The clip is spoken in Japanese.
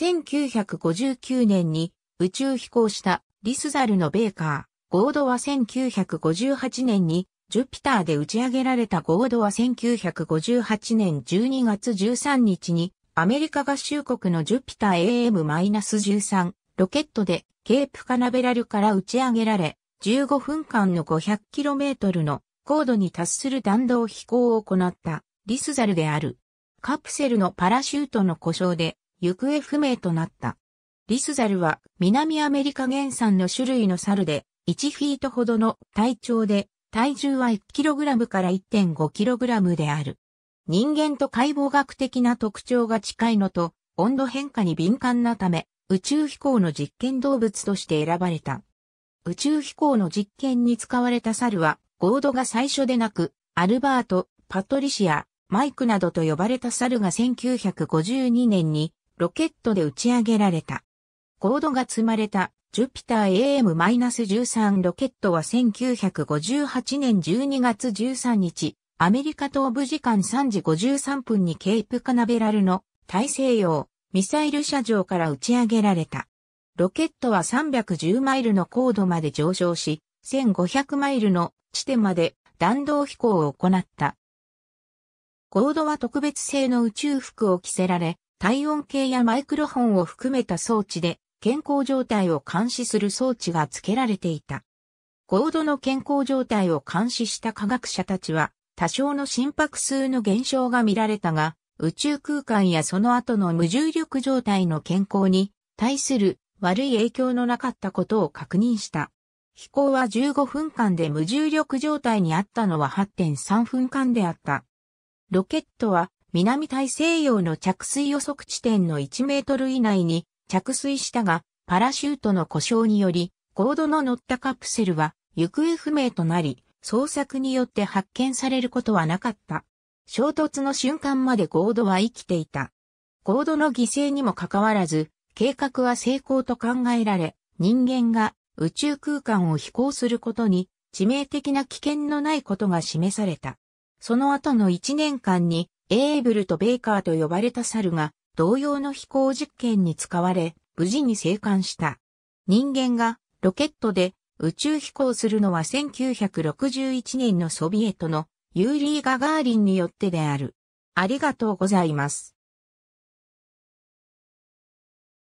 1959年に宇宙飛行したリスザルのベーカー。ゴードは1958年にジュピターで打ち上げられたゴードは1958年12月13日にアメリカ合衆国のジュピター AM-13 ロケットでケープカナベラルから打ち上げられ15分間の 500km の高度に達する弾道飛行を行ったリスザルである。カプセルのパラシュートの故障で行方不明となった。リスザルは南アメリカ原産の種類の猿で1フィートほどの体長で体重は 1kg から 1.5kg である。人間と解剖学的な特徴が近いのと温度変化に敏感なため宇宙飛行の実験動物として選ばれた。宇宙飛行の実験に使われた猿はゴードが最初でなくアルバート、パトリシア、マイクなどと呼ばれた猿が1952年にロケットで打ち上げられた。コードが積まれたジュピター AM-13 ロケットは1958年12月13日、アメリカ東部時間3時53分にケープカナベラルの大西洋ミサイル射場から打ち上げられた。ロケットは310マイルの高度まで上昇し、1500マイルの地点まで弾道飛行を行った。コードは特別製の宇宙服を着せられ、体温計やマイクロフォンを含めた装置で健康状態を監視する装置が付けられていた。高度の健康状態を監視した科学者たちは多少の心拍数の減少が見られたが、宇宙空間やその後の無重力状態の健康に対する悪い影響のなかったことを確認した。飛行は15分間で無重力状態にあったのは8.3分間であった。ロケットは南大西洋の着水予測地点の1メートル以内に着水したが、パラシュートの故障により、高度の乗ったカプセルは行方不明となり、捜索によって発見されることはなかった。衝突の瞬間までゴードは生きていた。ゴードの犠牲にもかかわらず、計画は成功と考えられ、人間が宇宙空間を飛行することに致命的な危険のないことが示された。その後の1年間にエーブルとベイカーと呼ばれた猿が同様の飛行実験に使われ、無事に生還した。人間がロケットで宇宙飛行するのは1961年のソビエトのユーリー・ガガーリンによってである。ありがとうございます。